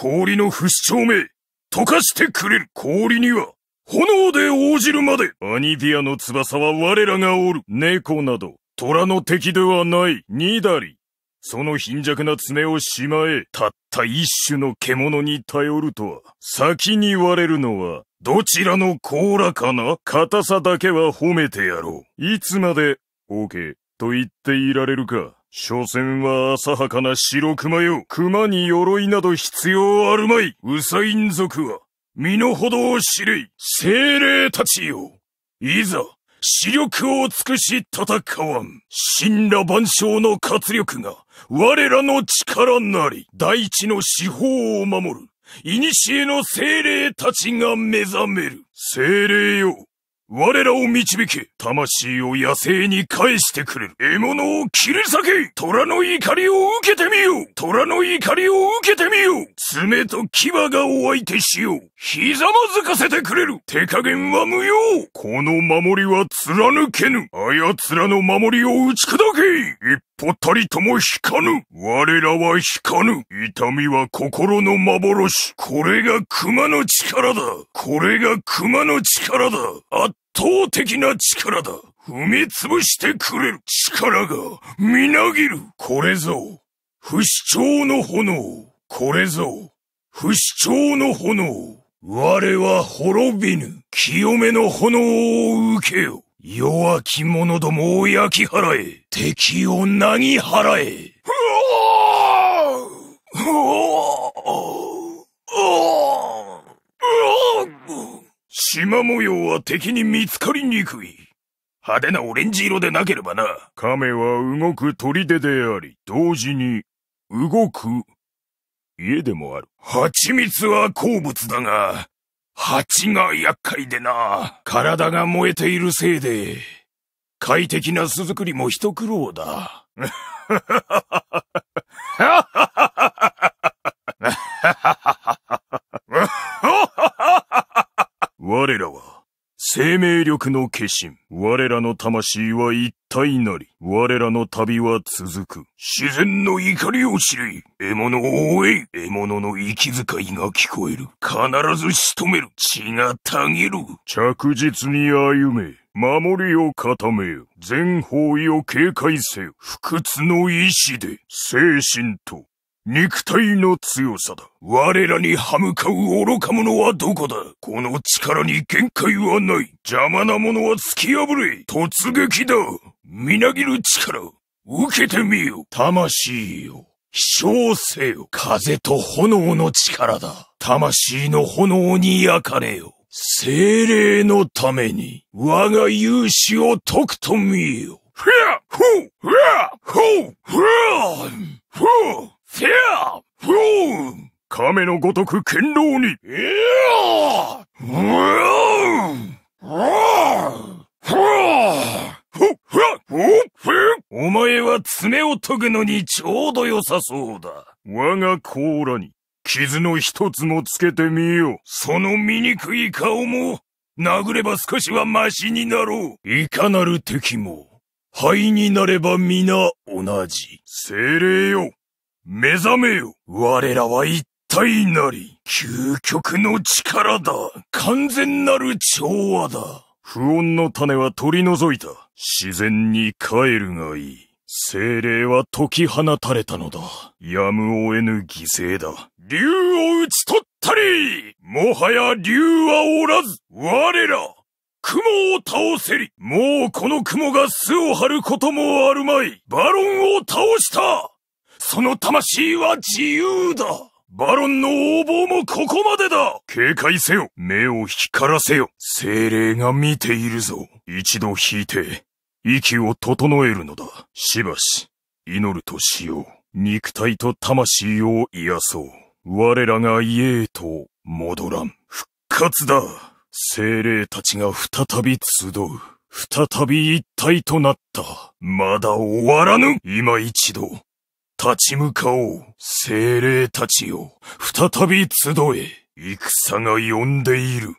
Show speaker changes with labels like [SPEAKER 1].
[SPEAKER 1] 氷の不死鳥め、溶かしてくれる氷には、炎で応じるまでアニビアの翼は我らがおる。猫など、虎の敵ではない、ニダリ。その貧弱な爪をしまえ、たった一種の獣に頼るとは、先に割れるのは、どちらの甲羅かな硬さだけは褒めてやろう。いつまで、OK、と言っていられるか。所詮は浅はかな白熊よ。熊に鎧など必要あるまい。ウサイン族は、身の程を知れい。精霊たちよ。いざ、死力を尽くし戦わん。神羅万象の活力が、我らの力なり、大地の四方を守る、古の精霊たちが目覚める。精霊よ。我らを導け、魂を野生に返してくれる。獲物を切り裂け虎の怒りを受けてみよう虎の怒りを受けてみよう爪と牙がお相手しようひざまずかせてくれる手加減は無用この守りは貫けぬつらの守りを打ち砕け一歩たりとも引かぬ我らは引かぬ痛みは心の幻これが熊の力だこれが熊の力だ倒的な力だ。踏み潰してくれる力がみなぎる。これぞ、不死鳥の炎。これぞ、不死鳥の炎。我は滅びぬ。清めの炎を受けよ。弱き者どもを焼き払え。敵をなぎ払え。空模様は敵に見つかりにくい。派手なオレンジ色でなければな。亀は動く砦であり、同時に、動く、家でもある。蜂蜜は好物だが、蜂が厄介でな。体が燃えているせいで、快適な巣作りも一苦労だ。我らは、生命力の化身。我らの魂は一体なり。我らの旅は続く。自然の怒りを知り、獲物を追え。獲物の息遣いが聞こえる。必ず仕留める。血がたぎる。着実に歩め。守りを固めよ。全方位を警戒せよ。不屈の意志で、精神と肉体の強さだ。我らに歯向かう愚か者はどこだこの力に限界はない。邪魔な者は突き破れ。突撃だ。みなぎる力。受けてみよ。魂よ。飛翔せよ。風と炎の力だ。魂の炎に焼かれよ。精霊のために、我が勇士を解くとみよ。ふやふふやふうふふうせアフーン亀のごとく堅牢にいやフーんお前は爪を研ぐのにちょうど良さそうだ。我が甲羅に傷の一つもつけてみよう。その醜い顔も、殴れば少しはマシになろう。いかなる敵も、灰になれば皆同じ。精霊よ。目覚めよ我らは一体なり、究極の力だ完全なる調和だ不穏の種は取り除いた。自然に帰るがいい。精霊は解き放たれたのだ。やむを得ぬ犠牲だ。竜を討ち取ったりもはや竜はおらず我ら雲を倒せりもうこの雲が巣を張ることもあるまいバロンを倒したその魂は自由だバロンの横暴もここまでだ警戒せよ目を光らせよ精霊が見ているぞ一度引いて、息を整えるのだ。しばし、祈るとしよう。肉体と魂を癒そう。我らが家へと戻らん。復活だ精霊たちが再び集う。再び一体となった。まだ終わらぬ今一度、立ち向かおう。精霊たちよ、再び集え。戦が呼んでいる。